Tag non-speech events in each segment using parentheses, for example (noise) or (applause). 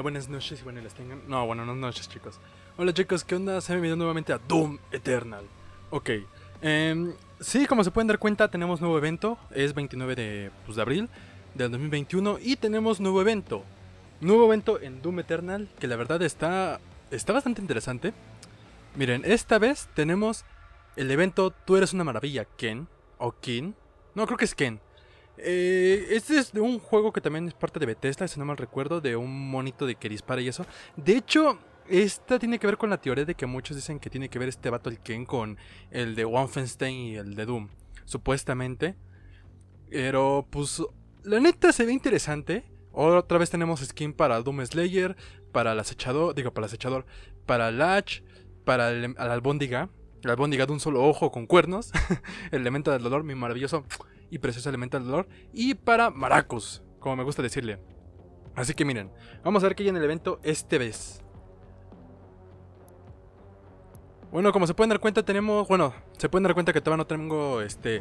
buenas noches y buenas tengan. No, buenas noches, chicos. Hola, chicos, ¿qué onda? Se me viene nuevamente a Doom Eternal. Ok. Em, sí, como se pueden dar cuenta, tenemos nuevo evento. Es 29 de, pues, de abril del 2021 y tenemos nuevo evento. Nuevo evento en Doom Eternal que la verdad está, está bastante interesante. Miren, esta vez tenemos el evento Tú eres una maravilla, Ken. O Ken. No, creo que es Ken. Eh, este es de un juego que también es parte de Bethesda, si no mal recuerdo, de un monito de que dispara y eso. De hecho, esta tiene que ver con la teoría de que muchos dicen que tiene que ver este Battle Ken con el de Wolfenstein y el de Doom, supuestamente. Pero pues la neta se ve interesante. Otra vez tenemos skin para Doom Slayer, para el acechador, digo para el acechador, para Latch, para la albóndiga, la albóndiga de un solo ojo con cuernos, (laughs) el elemento del dolor, mi maravilloso y precioso elemento dolor y para Maracus como me gusta decirle. Así que miren, vamos a ver qué hay en el evento este vez. Bueno, como se pueden dar cuenta tenemos, bueno, se pueden dar cuenta que todavía no tengo este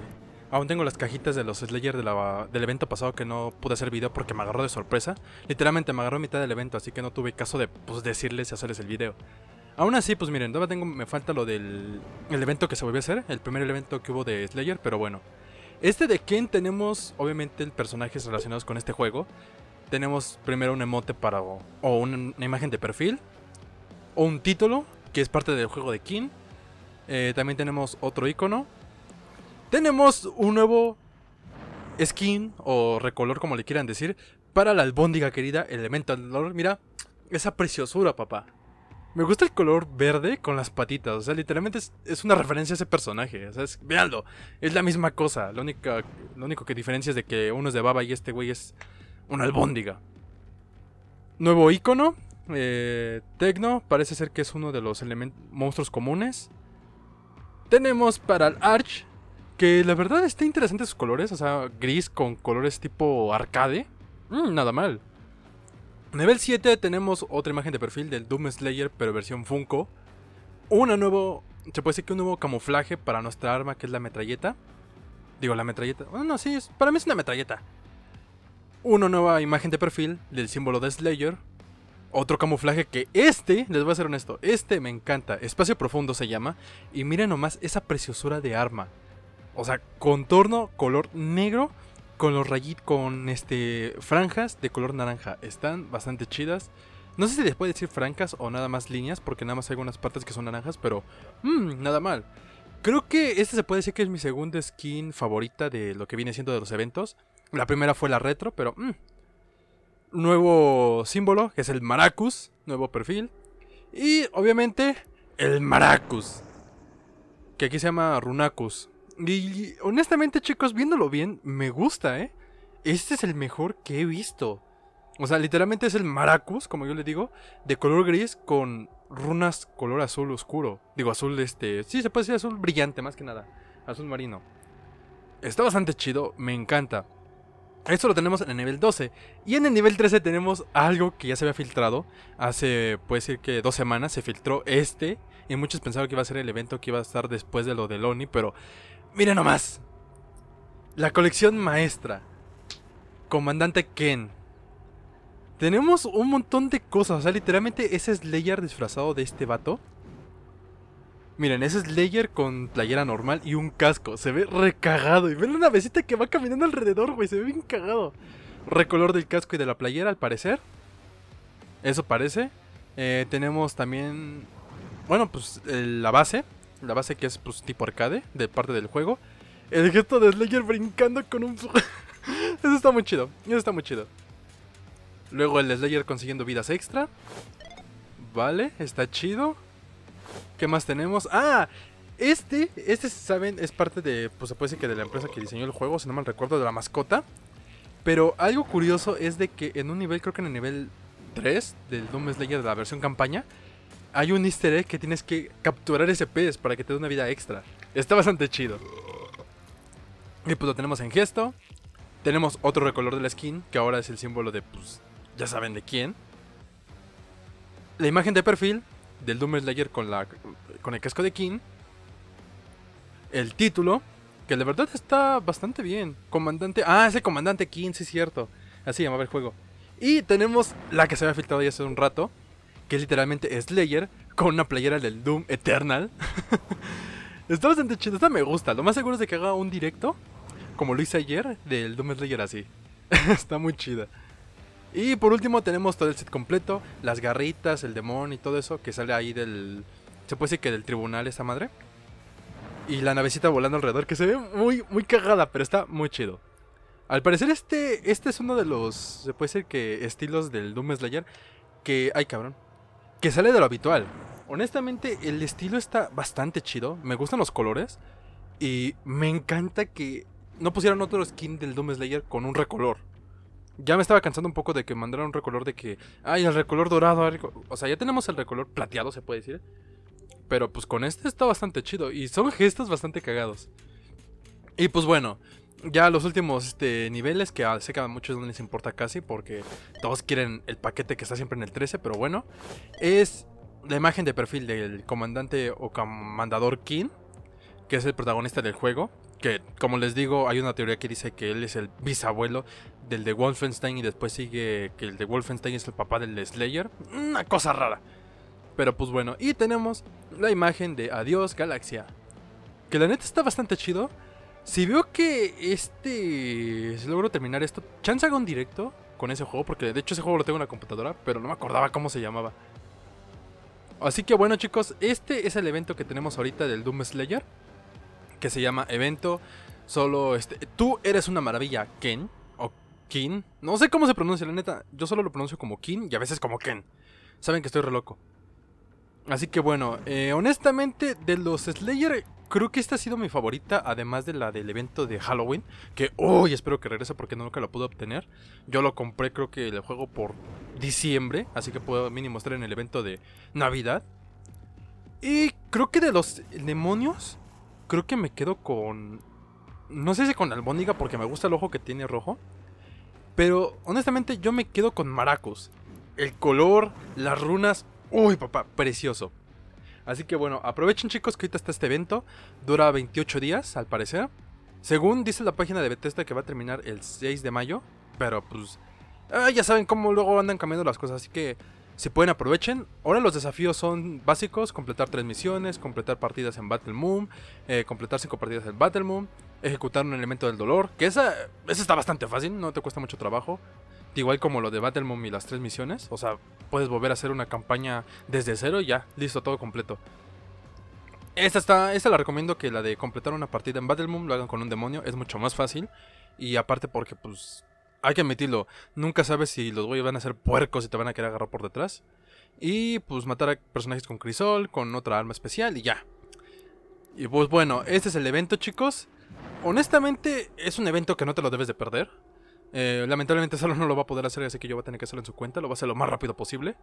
Aún tengo las cajitas de los Slayer de la, del evento pasado que no pude hacer video porque me agarró de sorpresa. Literalmente me agarró mitad del evento, así que no tuve caso de pues, decirles y hacerles el video. Aún así, pues miren, todavía tengo, me falta lo del el evento que se volvió a hacer, el primer evento que hubo de Slayer, pero bueno. Este de Ken tenemos, obviamente, personajes relacionados con este juego. Tenemos primero un emote para. o, una, imagen de perfil. O un título, que es parte del juego de King. Eh, también tenemos otro icono. Tenemos un nuevo skin o recolor, como le quieran decir, para la albóndiga querida Elemental Lord. Mira, esa preciosura, papá. Me gusta el color verde con las patitas. O sea, literalmente es, una referencia a ese personaje. O sea, es, Es la misma cosa. Lo, única, lo único que diferencia es de que uno es de baba y este güey es una albóndiga. Nuevo icono. Eh, Tecno. Parece ser que es uno de los monstruos comunes. Tenemos para el Arch. Que la verdad está interesante sus colores. O sea, gris con colores tipo arcade. Mmm, nada mal. Nivel 7 tenemos otra imagen de perfil del Doom Slayer, pero versión Funko. Una nuevo, se puede decir que un nuevo camuflaje para nuestra arma que es la metralleta. Digo, la metralleta. Bueno, ah, no, sí, para mí es una metralleta. Una nueva imagen de perfil del símbolo de Slayer. Otro camuflaje que este, les voy a ser honesto, este me encanta. Espacio profundo se llama. Y miren nomás esa preciosura de arma. O sea, contorno color negro con los rayitos, con este, franjas de color naranja. Están bastante chidas. No sé si les puede decir francas o nada más líneas, porque nada más hay algunas partes que son naranjas, pero mm, nada mal. Creo que este se puede decir que es mi segunda skin favorita de lo que viene siendo de los eventos. La primera fue la retro, pero mm. Nuevo símbolo, que es el Maracus, nuevo perfil. Y obviamente el Maracus, que aquí se llama Runacus, y honestamente, chicos, viéndolo bien, me gusta, ¿eh? Este es el mejor que he visto. O sea, literalmente es el maracus, como yo le digo, de color gris con runas color azul oscuro. Digo, azul este... Sí, se puede decir azul brillante, más que nada. Azul marino. Está bastante chido, me encanta. Esto lo tenemos en el nivel 12. Y en el nivel 13 tenemos algo que ya se había filtrado. Hace, puede decir que dos semanas se filtró este. Y muchos pensaron que iba a ser el evento que iba a estar después de lo de Loni. Pero ¡Miren nomás. La colección maestra. Comandante Ken. Tenemos un montón de cosas. O sea, literalmente ese Slayer disfrazado de este vato. Miren, ese Slayer con playera normal y un casco. Se ve recagado. Y ven una besita que va caminando alrededor, güey. Se ve bien cagado. Recolor del casco y de la playera, al parecer. Eso parece. Eh, tenemos también... Bueno, pues la base la base que es pues, tipo arcade de parte del juego. El gesto de Slayer brincando con un... (laughs) eso está muy chido, eso está muy chido. Luego el Slayer consiguiendo vidas extra. Vale, está chido. ¿Qué más tenemos? ¡Ah! Este, este, saben, es parte de, pues se puede decir que de la empresa que diseñó el juego, si no mal recuerdo, de la mascota. Pero algo curioso es de que en un nivel, creo que en el nivel 3 del Doom Slayer de la versión campaña, hay un easter egg que tienes que capturar ese pez para que te dé una vida extra. Está bastante chido. Y pues lo tenemos en gesto. Tenemos otro recolor de la skin, que ahora es el símbolo de, pues, ya saben de quién. La imagen de perfil del Doom Slayer con, la, con el casco de King. El título, que de verdad está bastante bien. Comandante. Ah, ese comandante King, sí es cierto. Así llamaba el juego. Y tenemos la que se había filtrado ya hace un rato, que es literalmente Slayer con una playera del Doom Eternal. (laughs) está bastante chido, esta me gusta. Lo más seguro es de que haga un directo, como lo hice ayer, del Doom Slayer así. (laughs) está muy chida. Y por último tenemos todo el set completo, las garritas, el demonio y todo eso que sale ahí del... Se puede decir que del tribunal esa madre. Y la navecita volando alrededor que se ve muy, muy cagada, pero está muy chido. Al parecer este, este es uno de los, se puede decir que estilos del Doom Slayer que... ¡Ay cabrón! que sale de lo habitual. Honestamente, el estilo está bastante chido. Me gustan los colores. Y me encanta que no pusieran otro skin del Doom Slayer con un recolor. Ya me estaba cansando un poco de que mandaran un recolor de que. Ay, el recolor dorado. O sea, ya tenemos el recolor plateado, se puede decir. Pero pues con este está bastante chido. Y son gestos bastante cagados. Y pues bueno, ya los últimos este, niveles, que ah, sé que a muchos no les importa casi, porque todos quieren el paquete que está siempre en el 13, pero bueno, es la imagen de perfil del comandante o comandador King, que es el protagonista del juego, que como les digo, hay una teoría que dice que él es el bisabuelo del de Wolfenstein y después sigue que el de Wolfenstein es el papá del de Slayer. Una cosa rara. Pero pues bueno, y tenemos la imagen de Adiós Galaxia. Que la neta está bastante chido. Si veo que este. Si logro terminar esto, chance hago directo con ese juego, porque de hecho ese juego lo tengo en la computadora, pero no me acordaba cómo se llamaba. Así que bueno, chicos, este es el evento que tenemos ahorita del Doom Slayer, que se llama Evento. Solo este. Tú eres una maravilla, Ken. O Kin. No sé cómo se pronuncia, la neta. Yo solo lo pronuncio como Kin y a veces como Ken. Saben que estoy re loco. Así que bueno, eh, honestamente, de los Slayer Creo que esta ha sido mi favorita, además de la del evento de Halloween, que hoy espero que regrese porque nunca la pude obtener. Yo lo compré creo que el juego por diciembre, así que puedo mínimo estar en el evento de Navidad. Y creo que de los demonios, creo que me quedo con... No sé si con albóndiga porque me gusta el ojo que tiene rojo. Pero honestamente yo me quedo con maracos El color, las runas. Uy, papá, precioso. Así que bueno, aprovechen chicos que ahorita está este evento. Dura 28 días al parecer. Según dice la página de Bethesda que va a terminar el 6 de mayo. Pero pues ah, ya saben cómo luego andan cambiando las cosas. Así que si pueden aprovechen. Ahora los desafíos son básicos. Completar tres misiones. Completar partidas en Battle Moon. Eh, completar cinco partidas en Battle Moon. Ejecutar un elemento del dolor. Que esa, esa está bastante fácil. No te cuesta mucho trabajo igual como lo de Battlemom y las tres misiones, o sea, puedes volver a hacer una campaña desde cero y ya, listo, todo completo. Esta, está, esta la recomiendo que la de completar una partida en Battlemom lo hagan con un demonio, es mucho más fácil. Y aparte porque, pues, hay que admitirlo, nunca sabes si los güeyes van a ser puercos y te van a querer agarrar por detrás. Y pues matar a personajes con crisol, con otra arma especial y ya. Y pues bueno, este es el evento chicos. Honestamente es un evento que no te lo debes de perder. Eh, lamentablemente solo no lo va a poder hacer, así que yo voy a tener que hacerlo en su cuenta. Lo va a hacer lo más rápido posible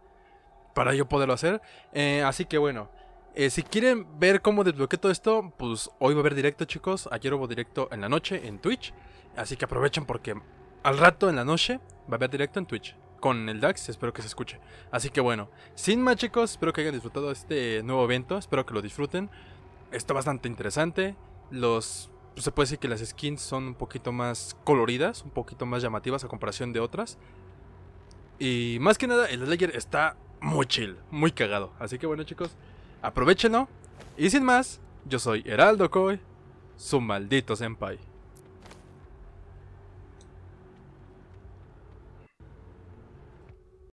para yo poderlo hacer. Eh, así que bueno, eh, si quieren ver cómo desbloqueé todo esto, pues hoy va a haber directo, chicos. Ayer hubo directo en la noche en Twitch. Así que aprovechen porque al rato en la noche va a haber directo en Twitch. Con el DAX, espero que se escuche. Así que bueno, sin más chicos, espero que hayan disfrutado este nuevo evento. Espero que lo disfruten. Está bastante interesante. Los pues, se puede decir que las skins son un poquito más coloridas, un poquito más llamativas a comparación de otras. Y más que nada, el Slayer está muy chill, muy cagado. Así que bueno, chicos, aprovechenlo. Y sin más, yo soy Heraldo Coy, su maldito senpai.